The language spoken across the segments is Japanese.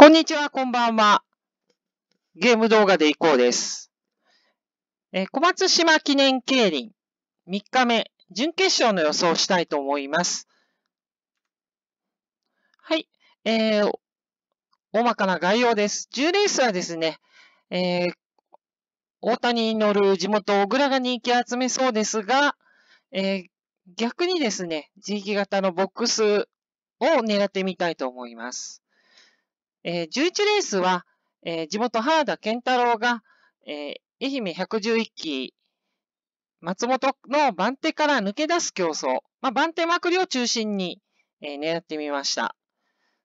こんにちは、こんばんは。ゲーム動画でいこうです。えー、小松島記念競輪3日目、準決勝の予想をしたいと思います。はい、えー、大まかな概要です。10レースはですね、えー、大谷に乗る地元小倉が人気集めそうですが、えー、逆にですね、地域型のボックスを狙ってみたいと思います。えー、11レースは、えー、地元原田健太郎が、えー、愛媛111期、松本の番手から抜け出す競争、まあ、番手まくりを中心に、えー、狙ってみました。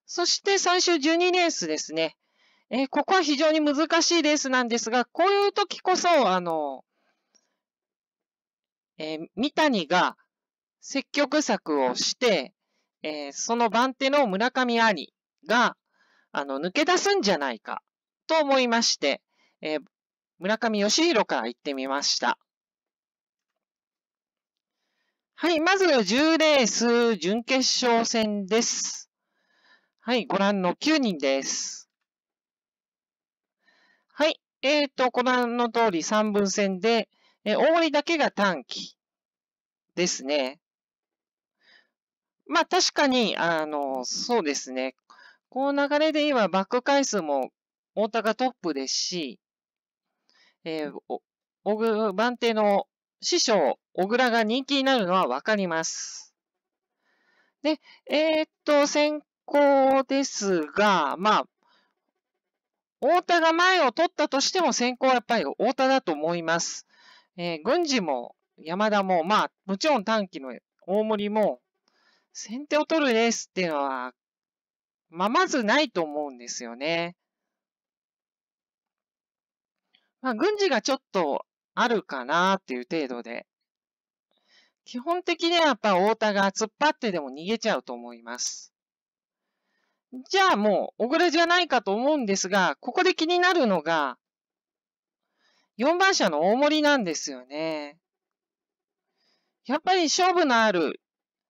そして最終12レースですね。えー、ここは非常に難しいレースなんですが、こういう時こそ、あの、えー、三谷が積極策をして、えー、その番手の村上兄が、あの、抜け出すんじゃないかと思いまして、えー、村上義弘から行ってみました。はい、まず10レース準決勝戦です。はい、ご覧の9人です。はい、えっ、ー、と、ご覧の通り3分戦で、えー、大森だけが短期ですね。まあ確かに、あの、そうですね。この流れで今、バック回数も太田がトップですし、えー、おぐ、番手の師匠、小倉が人気になるのはわかります。で、えー、っと、先行ですが、まあ、太田が前を取ったとしても先行はやっぱり太田だと思います。えー、軍事も山田も、まあ、もちろん短期の大森も、先手を取るレースっていうのはままずないと思うんですよね。まあ、軍事がちょっとあるかなっていう程度で。基本的にはやっぱ太田が突っ張ってでも逃げちゃうと思います。じゃあもう、小倉じゃないかと思うんですが、ここで気になるのが、4番車の大森なんですよね。やっぱり勝負のある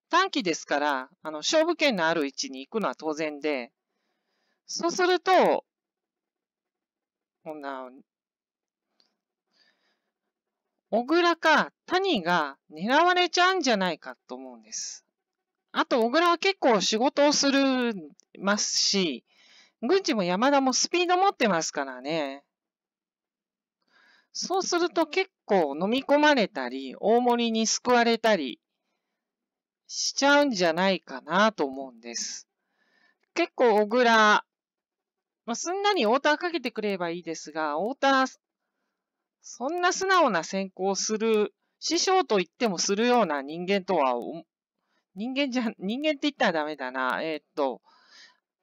短期ですから、あの、勝負権のある位置に行くのは当然で、そうすると、こんな、小倉か谷が狙われちゃうんじゃないかと思うんです。あと、小倉は結構仕事をする、ますし、軍事も山田もスピード持ってますからね。そうすると結構飲み込まれたり、大盛りに救われたり、しちゃうんじゃないかなと思うんです。結構小倉、まあ、すんなにオーターかけてくれればいいですが、オーター、そんな素直な先行する、師匠と言ってもするような人間とは、人間じゃ、人間って言ったらダメだな。えー、っと、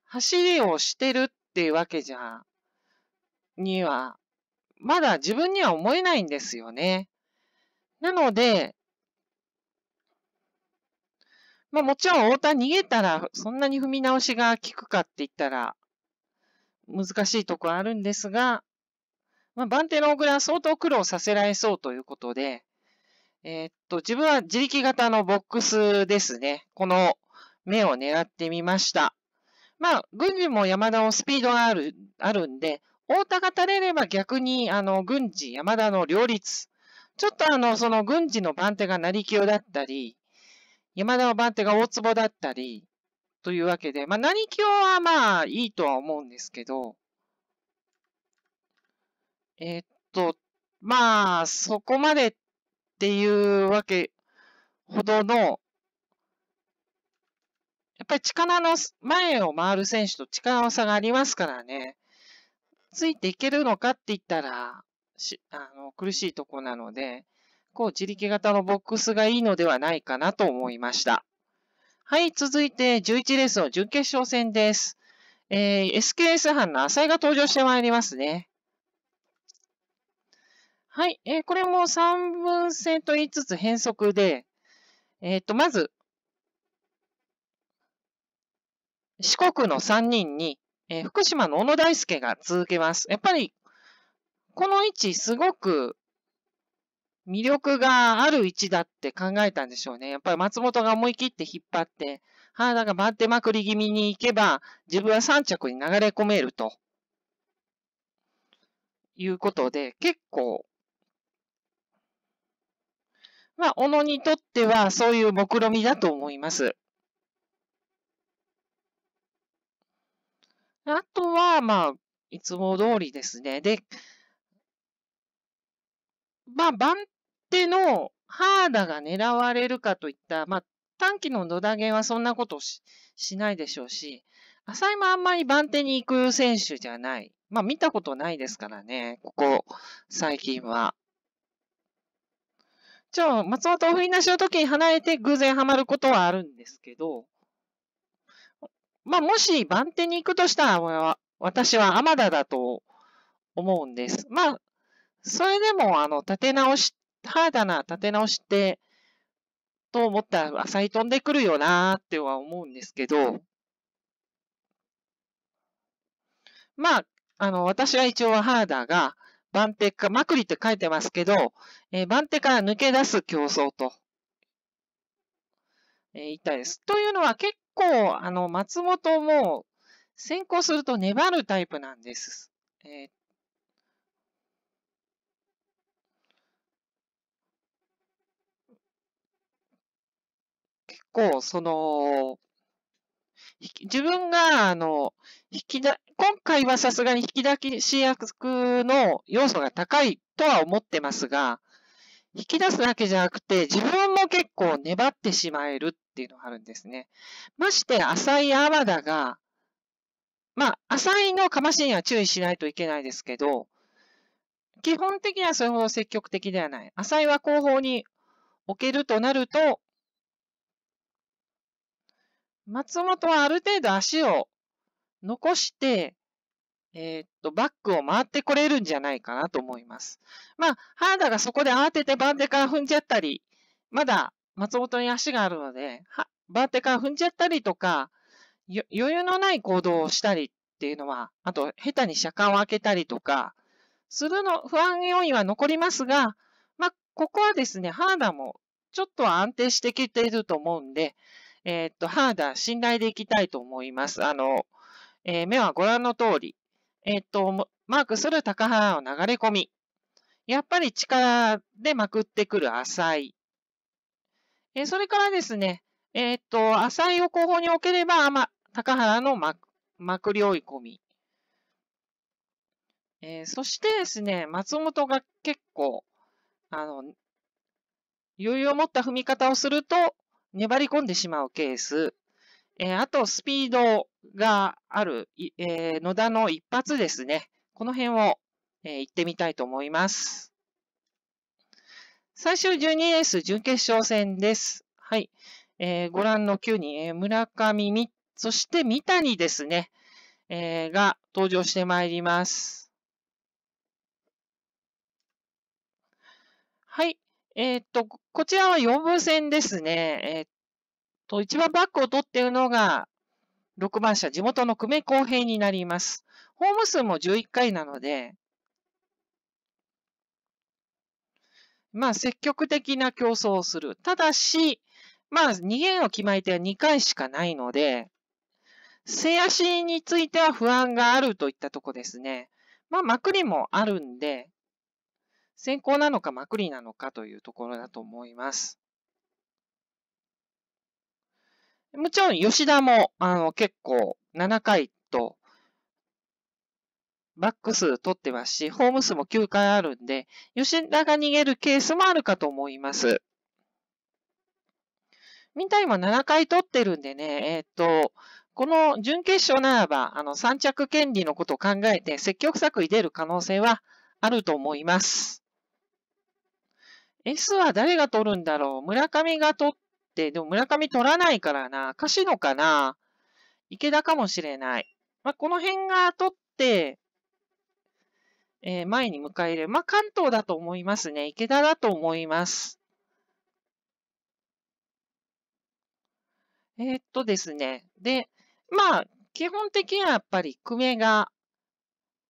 走りをしてるっていうわけじゃ、には、まだ自分には思えないんですよね。なので、まあもちろん太田逃げたらそんなに踏み直しが効くかって言ったら難しいとこあるんですが、まあ、番手の小倉は相当苦労させられそうということで、えー、っと、自分は自力型のボックスですね。この目を狙ってみました。まあ、軍事も山田もスピードがある、あるんで、太田が垂れれば逆に、あの、軍事、山田の両立。ちょっとあの、その軍事の番手が成り清だったり、山田は番手が大坪だったり、というわけで、まあ、何教はまあ、いいとは思うんですけど、えー、っと、まあ、そこまでっていうわけほどの、やっぱり力の前を回る選手と力の差がありますからね、ついていけるのかって言ったら、しあの苦しいとこなので、こう自力型のボックスがいいのではないかなと思いました。はい、続いて11レースの準決勝戦です。えー、SKS 班の浅井が登場してまいりますね。はい、えー、これも3分線と言いつつ変則で、えっ、ー、と、まず、四国の3人に、えー、福島の小野大輔が続けます。やっぱり、この位置すごく魅力がある位置だって考えたんでしょうね。やっぱり松本が思い切って引っ張って、原がバっテまくり気味に行けば、自分は3着に流れ込めると。いうことで、結構、まあ、小野にとってはそういう目論みだと思います。あとは、まあ、いつも通りですね。で、まあ、番手のハーダが狙われるかといった、まあ、短期のドダゲンはそんなことししないでしょうし、浅井もあんまり番手に行く選手じゃない。まあ見たことないですからね、ここ最近は。じゃあ、松本を振りなしの時に離れて偶然ハマることはあるんですけど、まあもし番手に行くとしたら、私は天田だと思うんです。まあ、それでも、あの、立て直しハードな立て直しって、と思ったら浅い飛んでくるよなーっては思うんですけど、まあ、あの、私は一応ハーダが、番手か、まくりって書いてますけど、えー、番手から抜け出す競争と、えー、言いたです。というのは結構、あの、松本も先行すると粘るタイプなんです。えー、構、その、自分が、あの、引きだ、今回はさすがに引き出し役の要素が高いとは思ってますが、引き出すだけじゃなくて、自分も結構粘ってしまえるっていうのがあるんですね。まして、浅井泡だが、まあ、浅井のかましには注意しないといけないですけど、基本的にはそれほど積極的ではない。浅井は後方に置けるとなると、松本はある程度足を残して、えー、っと、バックを回ってこれるんじゃないかなと思います。まあ、原田がそこで慌てて番手から踏んじゃったり、まだ松本に足があるので、番手から踏んじゃったりとか、余裕のない行動をしたりっていうのは、あと、下手に車間を開けたりとか、するの、不安要因は残りますが、まあ、ここはですね、原田もちょっとは安定してきていると思うんで、えっと、ハーダー、信頼でいきたいと思います。あの、えー、目はご覧の通り。えっと、マークする高原を流れ込み。やっぱり力でまくってくる浅い。えー、それからですね、えっと、浅いを後方に置ければ、ま、高原のま、まくり追い込み。えー、そしてですね、松本が結構、あの、余裕を持った踏み方をすると、粘り込んでしまうケース、えー、あとスピードがある、えー、野田の一発ですね。この辺を、え行ってみたいと思います。最終 12S 準決勝戦です。はい。えー、ご覧の9人、えー、村上み、そして三谷ですね、えー、が登場してまいります。はい。えっ、と、こちらは4分線ですね。えっ、と、一番バックを取っているのが、6番車、地元の久米公平になります。ホーム数も11回なので、まあ、積極的な競争をする。ただし、まあ、2円を決まりては2回しかないので、背足については不安があるといったとこですね。まあ、まくりもあるんで、先行なのかまくりなのかというところだと思います。もちろん吉田も、あの、結構7回と、バック数取ってますし、ホーム数も9回あるんで、吉田が逃げるケースもあるかと思います。みんな今7回取ってるんでね、えー、っと、この準決勝ならば、あの、3着権利のことを考えて積極策に出る可能性はあると思います。S は誰が取るんだろう村上が取って、でも村上取らないからな。カシノかな池田かもしれない。まあ、この辺が取って、えー、前に迎える。まあ、関東だと思いますね。池田だと思います。えー、っとですね。で、まあ、基本的にはやっぱり久米が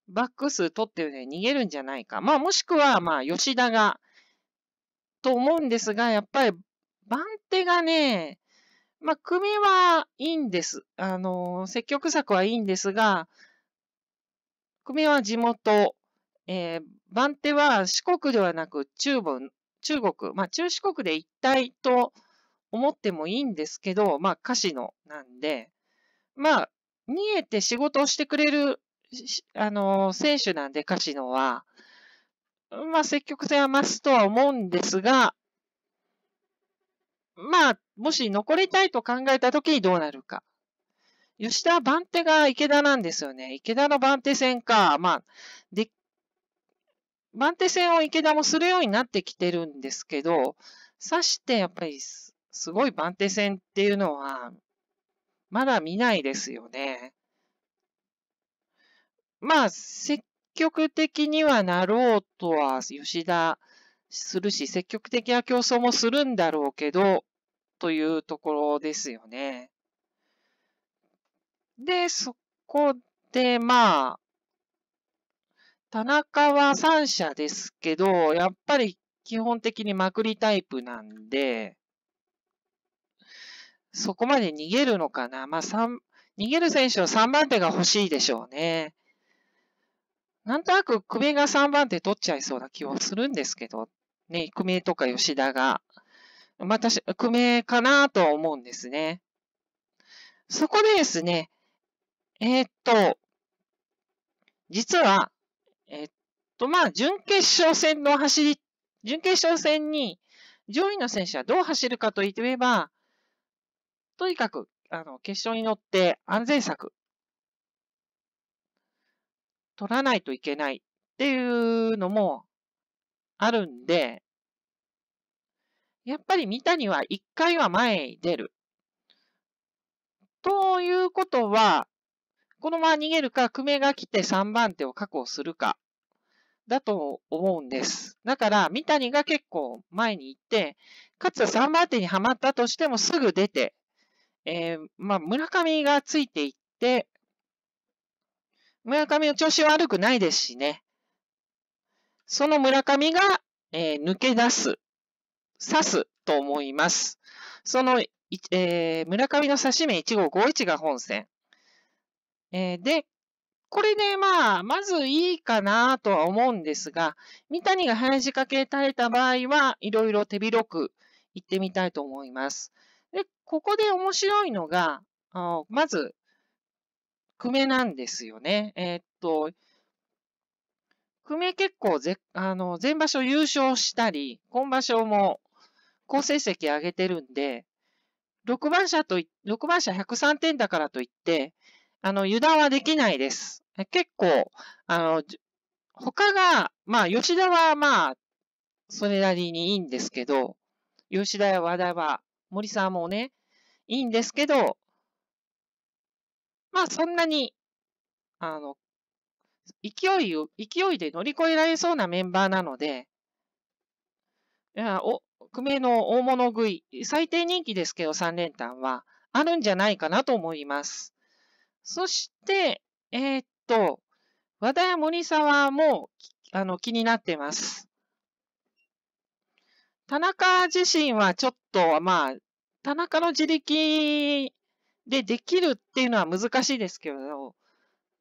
バック数取ってるので逃げるんじゃないか。まあ、もしくは、まあ、吉田がと思うんですが、やっぱり番手がね、まあ、組はいいんです。あの、積極策はいいんですが、組は地元、えー、番手は四国ではなく中部、中国、まあ、中四国で一体と思ってもいいんですけど、まあ、歌詞のなんで、まあ、逃げて仕事をしてくれる、あの、選手なんで、歌詞のは。まあ、積極性は増すとは思うんですが、まあ、もし残りたいと考えたときにどうなるか。吉田番手が池田なんですよね。池田の番手戦か。まあ、で、番手戦を池田もするようになってきてるんですけど、指してやっぱりすごい番手戦っていうのは、まだ見ないですよね。まあ、積極的にはなろうとは吉田するし、積極的な競争もするんだろうけど、というところですよね。で、そこで、まあ、田中は三者ですけど、やっぱり基本的にまくりタイプなんで、そこまで逃げるのかな。まあ、三、逃げる選手の3番手が欲しいでしょうね。なんとなく久米が3番手取っちゃいそうな気はするんですけど、ね、久米とか吉田が、また久米かなとは思うんですね。そこでですね、えー、っと、実は、えー、っと、まあ、準決勝戦の走り、準決勝戦に上位の選手はどう走るかといえば、とにかく、あの、決勝に乗って安全策取らないといけないっていうのもあるんで、やっぱり三谷は一回は前に出る。ということは、このまま逃げるか、久米が来て3番手を確保するか、だと思うんです。だから、三谷が結構前に行って、かつ3番手にはまったとしてもすぐ出て、えー、まあ、村上がついていって、村上の調子悪くないですしね。その村上が、えー、抜け出す、刺すと思います。その、えー、村上の刺し目1号51が本戦。えー、で、これね、まあ、まずいいかなとは思うんですが、三谷が早仕掛け耐えた場合は、いろいろ手広く行ってみたいと思います。で、ここで面白いのが、あまず、久米なんですよね。えー、っと、久米結構ぜ、あの、前場所優勝したり、今場所も好成績上げてるんで、6番車と、6番車103点だからといって、あの、油断はできないです。結構、あの、他が、まあ、吉田はまあ、それなりにいいんですけど、吉田や和田は、森さんもね、いいんですけど、まあそんなに、あの、勢いを、勢いで乗り越えられそうなメンバーなので、いやお、久米の大物食い、最低人気ですけど3連単は、あるんじゃないかなと思います。そして、えー、っと、和田や森沢も、あの、気になってます。田中自身はちょっと、まあ、田中の自力でできるっていうのは難しいですけど、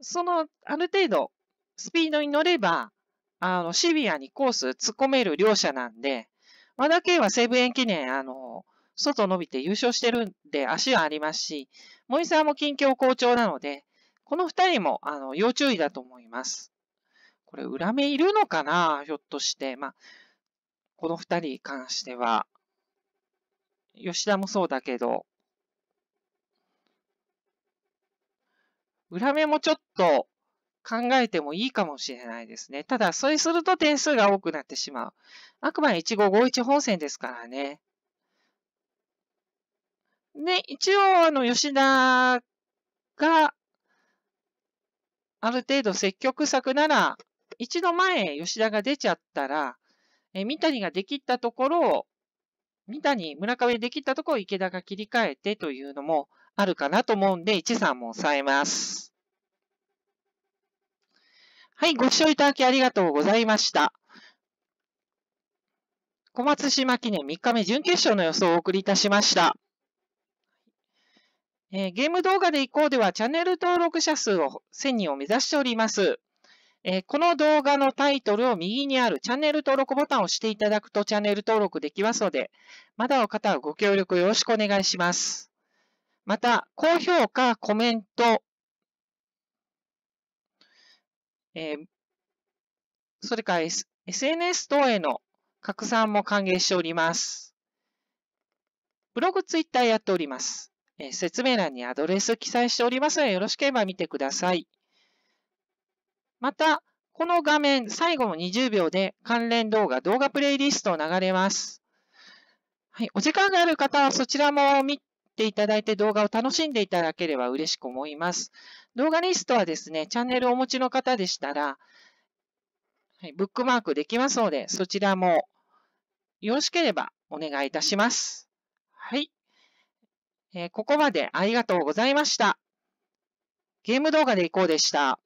その、ある程度、スピードに乗れば、あの、シビアにコース突っ込める両者なんで、和田圭は西武園記念、あの、外伸びて優勝してるんで足はありますし、森沢も近況好調なので、この二人も、あの、要注意だと思います。これ、裏目いるのかなひょっとして。まあ、この二人に関しては。吉田もそうだけど、裏目もちょっと考えてもいいかもしれないですね。ただ、そうすると点数が多くなってしまう。あくまで1551本線ですからね。で、一応、あの、吉田が、ある程度積極策なら、一度前、吉田が出ちゃったら、え三谷ができったところを、三谷、村上できったところを池田が切り替えてというのも、あるかなと思うんで、1、3も押さえます。はい、ご視聴いただきありがとうございました。小松島記念3日目準決勝の予想をお送りいたしました。えー、ゲーム動画で以降ではチャンネル登録者数を1000人を目指しております。えー、この動画のタイトルを右にあるチャンネル登録ボタンを押していただくとチャンネル登録できますので、まだの方はご協力よろしくお願いします。また、高評価、コメント、えー、それから、S、SNS 等への拡散も歓迎しております。ブログ、ツイッターやっております。えー、説明欄にアドレス記載しておりますので、よろしければ見てください。また、この画面、最後の20秒で関連動画、動画プレイリストを流れます。はい、お時間がある方はそちらも見っていただいて動画を楽しんでいただければ嬉しく思います。動画リストはですね、チャンネルをお持ちの方でしたら、はい、ブックマークできますので、そちらもよろしければお願いいたします。はい。えー、ここまでありがとうございました。ゲーム動画でいこうでした。